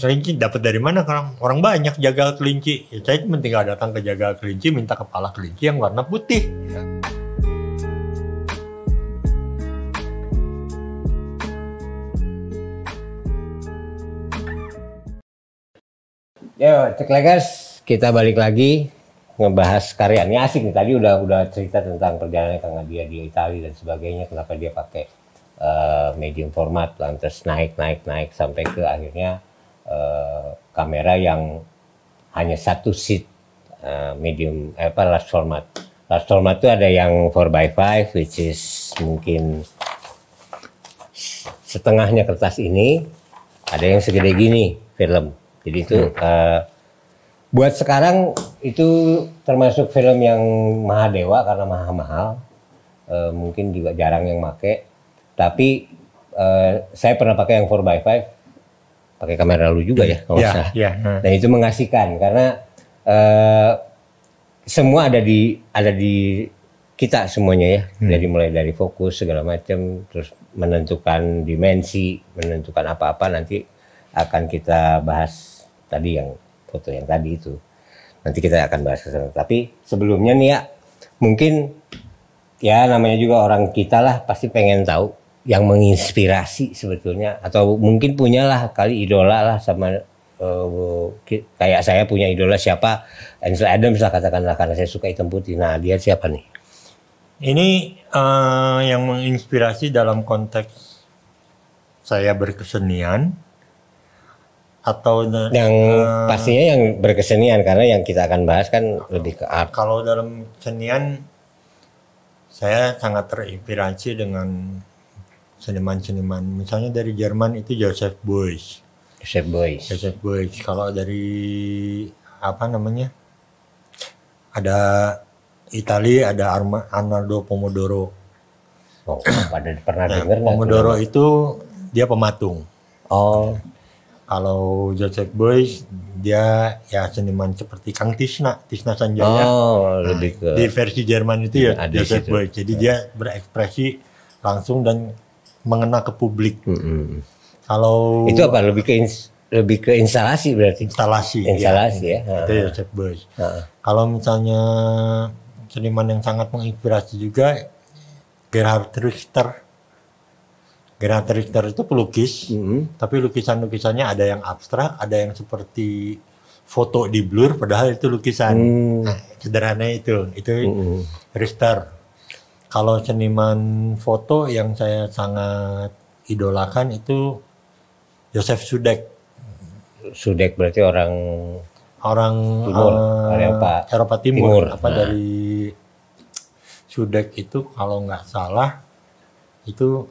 kelinci dapat dari mana orang orang banyak jaga kelinci ya saya cuma tinggal datang ke jaga kelinci minta kepala kelinci yang warna putih Yo, ya, cek legas. Kita balik lagi ngebahas karyanya asik nih. Tadi udah udah cerita tentang perjalanan Kang dia di Italia dan sebagainya. Kenapa dia pakai uh, medium format, lantas naik, naik, naik sampai ke akhirnya Eh, kamera yang hanya satu seat uh, medium eh, apa large format. Large format itu ada yang 4x5 which is mungkin setengahnya kertas ini, ada yang segede gini film. Jadi itu hmm. uh, buat sekarang itu termasuk film yang mahadewa karena mahal-mahal. Uh, mungkin juga jarang yang make. Tapi uh, saya pernah pakai yang 4x5 pakai kamera lu juga ya kalau yeah, iya, Yeah, iya, Hmm. Dan itu mengasihkan karena uh, semua ada di ada di kita semuanya ya. Hmm. Dari mulai dari fokus segala macam terus menentukan dimensi, menentukan apa-apa nanti akan kita bahas tadi yang foto yang tadi itu. Nanti kita akan bahas ke sana. Tapi sebelumnya nih ya mungkin ya namanya juga orang kita lah pasti pengen tahu yang menginspirasi sebetulnya atau mungkin punyalah kali idola lah sama uh, kayak saya punya idola siapa Ansel Adams lah katakanlah karena saya suka hitam putih. Nah dia siapa nih? Ini uh, yang menginspirasi dalam konteks saya berkesenian atau yang uh, pastinya yang berkesenian karena yang kita akan bahas kan lebih ke art. Kalau dalam kesenian saya sangat terinspirasi dengan seniman-seniman misalnya dari Jerman itu Joseph Beuys Joseph Beuys Joseph Beuys kalau dari apa namanya ada Italia ada Arma, Arnaldo Pomodoro oh pada pernah nah, dengar Pomodoro kan? itu dia pematung oh kalau Joseph Beuys dia ya seniman seperti Kang Tisna, Tisna Sanjaya. Oh, lebih ke di versi Jerman itu ya, nah, Joseph Beuys. Jadi nah. dia berekspresi langsung dan mengena ke publik. Mm-hmm. Kalau itu apa lebih ke lebih ke instalasi berarti instalasi iya. instalasi ya, ya. itu ya ah. Jack ah. Kalau misalnya seniman yang sangat menginspirasi juga Gerhard Richter. Gerhard Richter itu pelukis, mm-hmm. tapi lukisan-lukisannya ada yang abstrak, ada yang seperti foto di blur padahal itu lukisan mm. nah, sederhana itu itu mm-hmm. Richter kalau seniman foto yang saya sangat idolakan itu Joseph Sudek. Sudek berarti orang orang Timur, uh, Eropa, Eropa Timur, Timur. apa nah. dari Sudek itu kalau nggak salah itu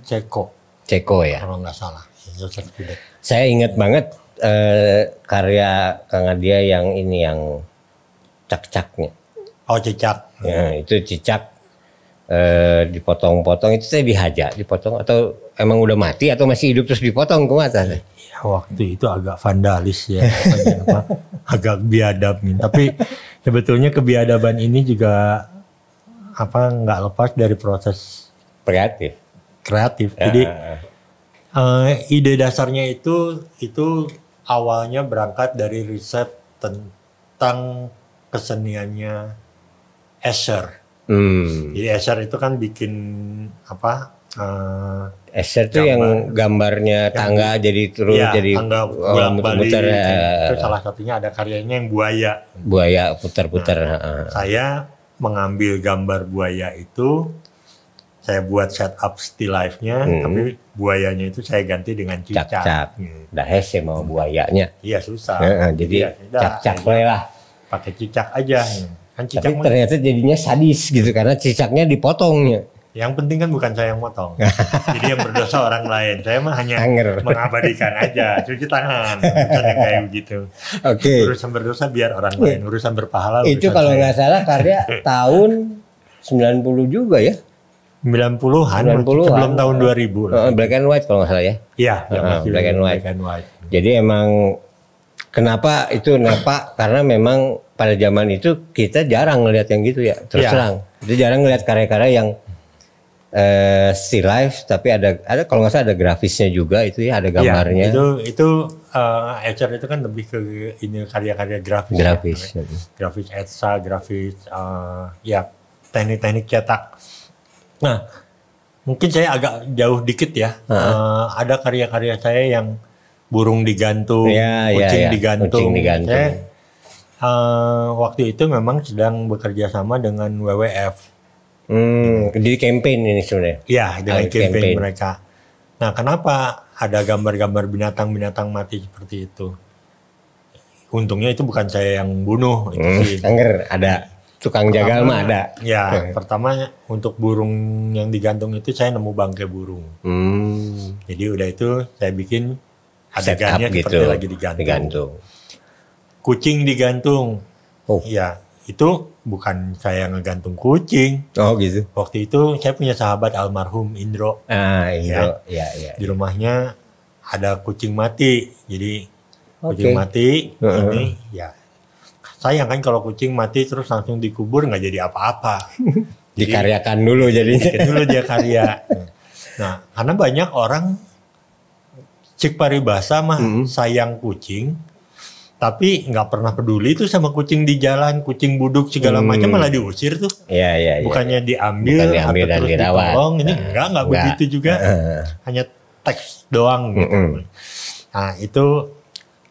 Ceko. Ceko ya. Kalau nggak salah. Joseph Sudek. Saya ingat banget uh, karya Kang Adia yang ini yang cak-caknya. Oh cicak. Ya, itu cicak eh, dipotong-potong itu saya bihaja dipotong atau emang udah mati atau masih hidup terus dipotong ke mata ya, waktu itu agak vandalis ya agak biadab nih tapi sebetulnya kebiadaban ini juga apa nggak lepas dari proses kreatif kreatif ya. jadi ya, ya. eh, ide dasarnya itu itu awalnya berangkat dari riset tentang keseniannya Escher Hmm. Jadi Escher itu kan bikin apa? Uh, Escher itu yang gambarnya tangga jadi terus ya, jadi tangga bulan oh, balik. Muter, ya. Itu salah satunya ada karyanya yang buaya. Buaya putar-putar. Nah, uh. Saya mengambil gambar buaya itu, saya buat setup still life-nya, hmm. tapi buayanya itu saya ganti dengan cicak. Cak-cak. Hmm. Dah ya mau buayanya. Iya susah. Uh, uh, jadi iya, cicak lah. Pakai cicak aja. Hmm Kan cicak Tapi ternyata jadinya sadis gitu karena cicaknya dipotongnya. Yang penting kan bukan saya yang potong, Jadi yang berdosa orang lain. Saya mah hanya Anger. mengabadikan aja. Cuci tangan. Bukan kayu gitu. Oke. Okay. Urusan berdosa biar orang iya. lain. Urusan berpahala. Itu kalau nggak salah karya tahun 90 juga ya. 90-an 90 an sebelum tahun 2000 lah. Black and white kalau nggak salah ya. Iya, uh, black, and white. black and white. Jadi emang kenapa itu napa? karena memang pada zaman itu kita jarang ngelihat yang gitu ya terus ya. terang kita jarang ngelihat karya-karya yang eh, still life tapi ada ada kalau nggak salah ada grafisnya juga itu ya ada ya, gambarnya ya, itu itu uh, etcher itu kan lebih ke ini karya-karya grafis ya. grafis ya, grafis etsa grafis uh, ya teknik-teknik cetak nah mungkin saya agak jauh dikit ya uh -huh. uh, ada karya-karya saya yang burung digantung ya, ya kucing, ya, ya. digantung. kucing digantung saya uh, waktu itu memang sedang bekerja sama dengan WWF. Hmm, jadi campaign ini sebenarnya. Iya, dengan ah, campaign, campaign mereka. Nah, kenapa ada gambar-gambar binatang-binatang mati seperti itu? Untungnya itu bukan saya yang bunuh itu hmm, sih. ada tukang jagal mah ada. Ya, hmm. pertama untuk burung yang digantung itu saya nemu bangkai burung. Hmm. Jadi udah itu saya bikin adegannya seperti gitu, lagi digantung. digantung kucing digantung. Oh. Ya, itu bukan saya ngegantung kucing. Oh gitu. Waktu itu saya punya sahabat almarhum Indro. Ah, Indro. Ya, ya, ya. Di iya. rumahnya ada kucing mati. Jadi okay. kucing mati uh -huh. ini ya sayang kan kalau kucing mati terus langsung dikubur nggak jadi apa-apa. Dikaryakan dulu jadi jadinya. dulu dia karya. Nah, karena banyak orang cik paribasa mah mm -hmm. sayang kucing, tapi nggak pernah peduli tuh sama kucing di jalan, kucing buduk segala hmm. macam malah diusir tuh. Iya iya. Ya. Bukannya diambil, Bukan diambil atau dan terus dirawat. ditolong, ini uh, nah, enggak enggak begitu juga. Uh. Hanya teks doang gitu. Mm Nah, itu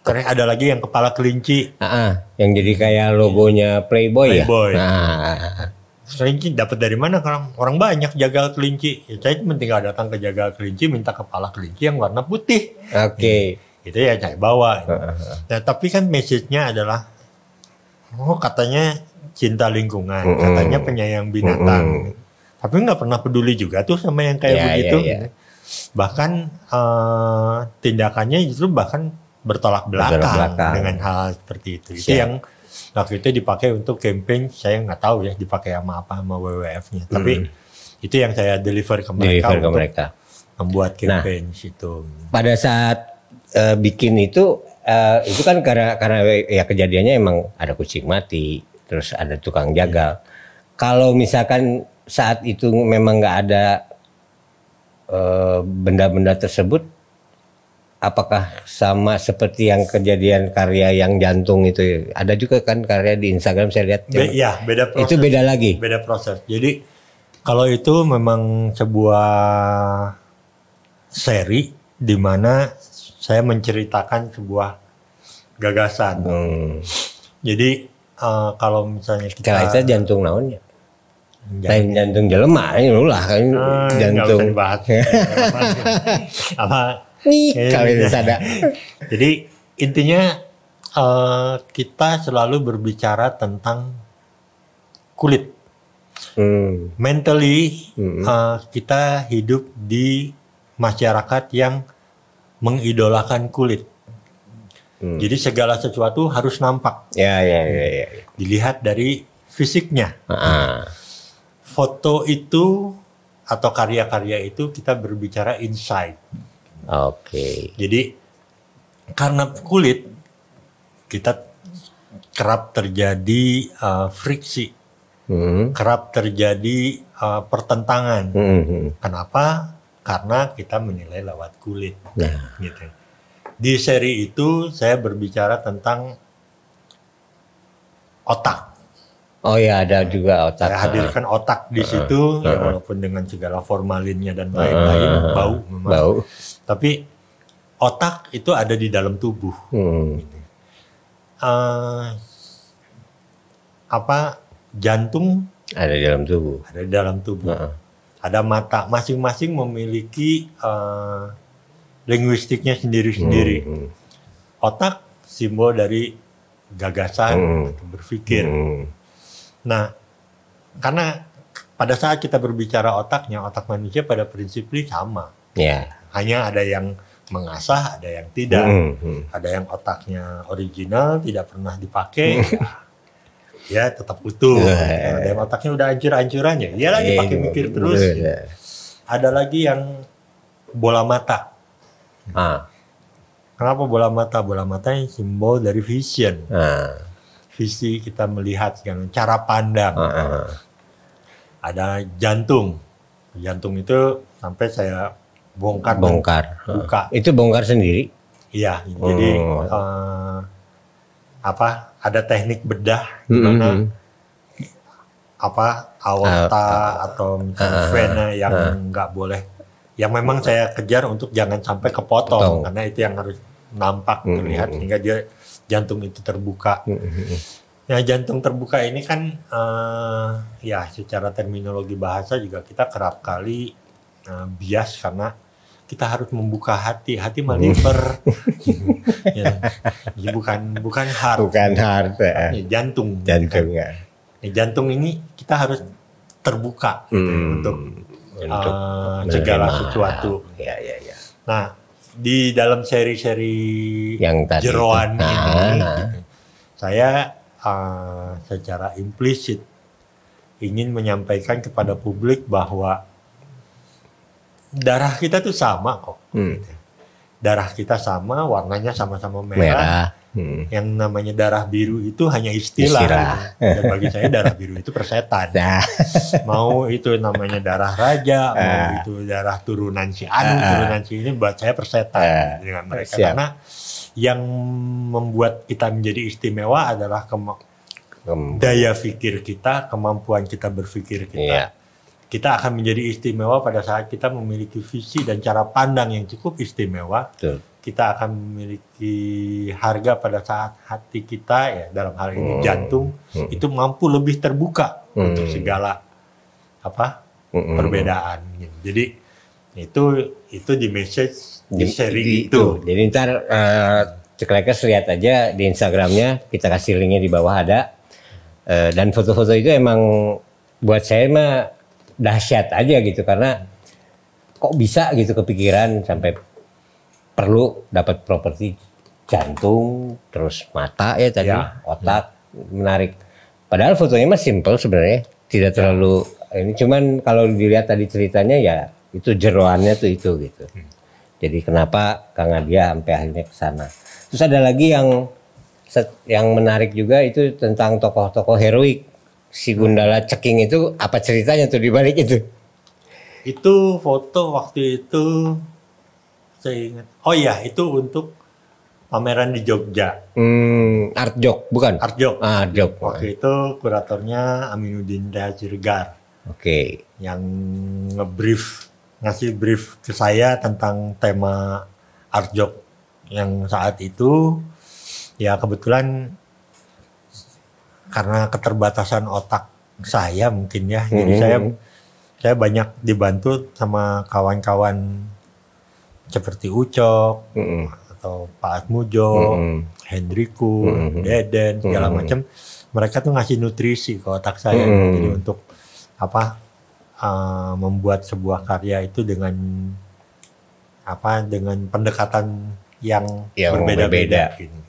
keren ada lagi yang kepala kelinci. Uh -uh. yang jadi kayak logonya Playboy, ya? Playboy. ya. Uh. Kelinci dapat dari mana? Orang, orang banyak jaga kelinci. Ya, saya cuma tinggal datang ke jaga kelinci minta kepala kelinci yang warna putih. Oke. Okay itu ya saya bawa. Nah, tapi kan message-nya adalah oh katanya cinta lingkungan, mm -mm. katanya penyayang binatang. Mm -mm. Tapi nggak pernah peduli juga tuh sama yang kayak yeah, ya, begitu. Yeah, yeah. Bahkan uh, tindakannya justru bahkan bertolak belakang, belakang dengan hal seperti itu. Itu yang waktu itu dipakai untuk campaign saya nggak tahu ya dipakai sama apa sama WWF-nya. Mm Tapi itu yang saya deliver ke mereka deliver ke mereka membuat nah, campaign nah, itu. Pada saat uh, bikin itu uh, itu kan karena karena ya kejadiannya emang ada kucing mati, terus ada tukang jagal. Hmm. Kalau misalkan saat itu memang nggak ada eh, benda-benda uh, tersebut, apakah sama seperti yang kejadian karya yang jantung itu? Ada juga kan karya di Instagram saya lihat. Be ya beda proses. Itu beda lagi. Beda proses. Jadi kalau itu memang sebuah seri di mana saya menceritakan sebuah gagasan. Hmm. Jadi uh, kalau misalnya kita Kala itu jantung naonnya. Lain jantung jelema ini lah kan ah, jantung. Bahas, apa nih ada. Jadi intinya uh, kita selalu berbicara tentang kulit. Hmm. Mentally hmm. Uh, kita hidup di masyarakat yang mengidolakan kulit. Hmm. Jadi segala sesuatu harus nampak. Ya, ya, ya, ya. ya. Dilihat dari fisiknya. uh Foto itu atau karya-karya itu kita berbicara inside. Oke. Okay. Jadi karena kulit kita kerap terjadi uh, friksi, hmm. kerap terjadi uh, pertentangan. Hmm. hmm, hmm. Kenapa? karena kita menilai lewat kulit. Nah. Gitu. Di seri itu saya berbicara tentang otak. Oh ya ada juga otak. Saya hadirkan ah. otak di ah. situ, uh, ya ah. walaupun dengan segala formalinnya dan lain-lain uh, bau memang. Bau. Tapi otak itu ada di dalam tubuh. Hmm. Gitu. Uh, apa jantung ada di dalam tubuh. Ada di dalam tubuh. Uh, ada mata masing-masing memiliki uh, linguistiknya sendiri-sendiri. Hmm, hmm. Otak simbol dari gagasan hmm. hmm. berpikir. Hmm, hmm. Nah, karena pada saat kita berbicara otaknya, otak manusia pada prinsipnya sama. Yeah. Hanya ada yang mengasah, ada yang tidak. Mm Hmm. Ada yang otaknya original, tidak pernah dipakai. Hmm. ya tetap utuh. Yeah. Nah, otaknya udah ancur-ancuran ya. Dia lagi pakai iya, mikir terus. Yeah. Iya. Ada lagi yang bola mata. Ah. Kenapa bola mata? Bola mata yang simbol dari vision. Ah. Visi kita melihat kan cara pandang. Ah, ah. Ada jantung. Jantung itu sampai saya bongkar. Bongkar. Buka. Itu bongkar sendiri? Iya. Jadi hmm. uh, apa ada teknik bedah gimana mm -hmm. apa aorta uh, uh, atau ah, misalnya uh, vena yang nggak uh, boleh yang memang saya kejar untuk jangan sampai kepotong Potong. karena itu yang harus nampak mm -hmm. terlihat sehingga dia jantung itu terbuka. Mm -hmm. Nah jantung terbuka ini kan uh, ya secara terminologi bahasa juga kita kerap kali uh, bias karena kita harus membuka hati, hati meliver, ya, ya, bukan bukan heart, bukan heart, ya. ya, jantung, jantung ya. ya. Jantung ini kita harus terbuka gitu, ya, hmm. untuk, untuk uh, segala sesuatu. Ya, ya, ya. Nah, di dalam seri-seri yang tadi jeroan itu. ini, nah. saya uh, secara implisit ingin menyampaikan kepada publik bahwa darah kita tuh sama kok. Hmm. Gitu. Darah kita sama, warnanya sama-sama merah. merah. Hmm. Yang namanya darah biru itu hanya istilah. istilah. Dan bagi saya darah biru itu persetan. Nah. Mau itu namanya darah raja, uh. mau ah. itu darah turunan si Anu, uh. turunan si ini buat saya persetan uh. dengan mereka karena yang membuat kita menjadi istimewa adalah kema- daya pikir kita, kemampuan kita berpikir kita. Yeah kita akan menjadi istimewa pada saat kita memiliki visi dan cara pandang yang cukup istimewa. Betul. Kita akan memiliki harga pada saat hati kita ya dalam hal ini hmm. jantung hmm. itu mampu lebih terbuka hmm. untuk segala apa hmm. hmm, hmm. perbedaan. Jadi itu itu di message di, di sharing di, itu. Jadi ntar uh, eh, ceklekers lihat aja di Instagramnya kita kasih linknya di bawah ada uh, dan foto-foto itu emang buat saya mah dahsyat aja gitu karena kok bisa gitu kepikiran sampai perlu dapat properti jantung terus mata ya tadi ya, otak ya. menarik padahal fotonya mah simple sebenarnya tidak ya. terlalu ini cuman kalau dilihat tadi ceritanya ya itu jeroannya tuh itu gitu hmm. jadi kenapa Kang Adia sampai akhirnya ke sana terus ada lagi yang yang menarik juga itu tentang tokoh-tokoh heroik si Gundala ceking itu apa ceritanya tuh di balik itu? Itu foto waktu itu saya ingat. Oh iya, itu untuk pameran di Jogja. Hmm, Art Jog, bukan? Art Jog. Ah, Art Jog. Waktu itu kuratornya Aminuddin Dajirgar. Oke. Okay. Yang ngebrief ngasih brief ke saya tentang tema Art Jog yang saat itu ya kebetulan karena keterbatasan otak saya mungkin ya. Jadi hmm. saya saya banyak dibantu sama kawan-kawan seperti Ucok hmm. atau Pak Atmujo, hmm. Hendriku, hmm. Deden segala mm-hmm. macam. Mereka tuh ngasih nutrisi ke otak saya. Hmm. Jadi untuk apa uh, membuat sebuah karya itu dengan apa dengan pendekatan yang yang berbeda-beda. berbeda-beda. Gitu.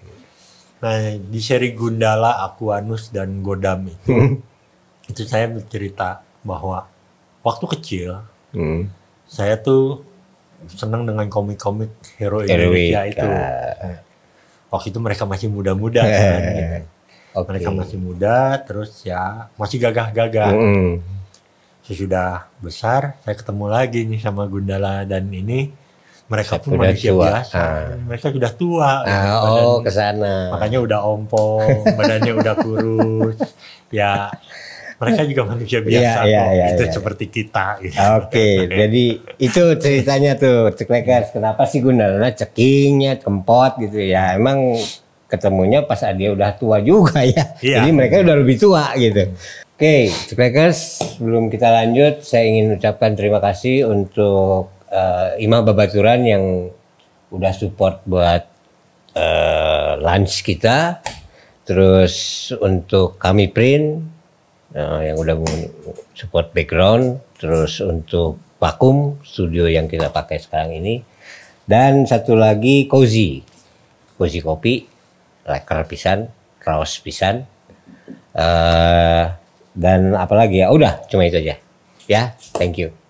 Nah, di seri Gundala, Aquanus, dan Godam itu, hmm. itu saya bercerita bahwa waktu kecil, hmm. saya tuh senang dengan komik-komik hero Indonesia itu. Ah. Waktu itu mereka masih muda-muda eh, kan. Gitu. Okay. Mereka masih muda, terus ya masih gagah-gagah. Hmm. Sesudah besar, saya ketemu lagi nih sama Gundala dan ini mereka pun sudah manusia tua. biasa. Ah. Mereka sudah tua. Ah, oh, ke sana. Makanya udah ompong, badannya udah kurus. Ya, mereka juga manusia iya, biasa ya, ya, Ya, itu ya, seperti ya. kita. Gitu. Oke, okay, jadi itu ceritanya tuh Ceklekers. Kenapa sih Gunawan cekingnya, kempot gitu ya. Emang ketemunya pas dia udah tua juga ya. ya. Jadi mereka udah lebih tua gitu. Oke, okay, Ceklekers, sebelum kita lanjut, saya ingin ucapkan terima kasih untuk uh, eh, Imam Babaturan yang udah support buat uh, lunch kita terus untuk kami print uh, yang udah support background terus untuk vakum studio yang kita pakai sekarang ini dan satu lagi cozy cozy kopi leker pisan raus pisan uh, dan apalagi ya udah cuma itu aja ya thank you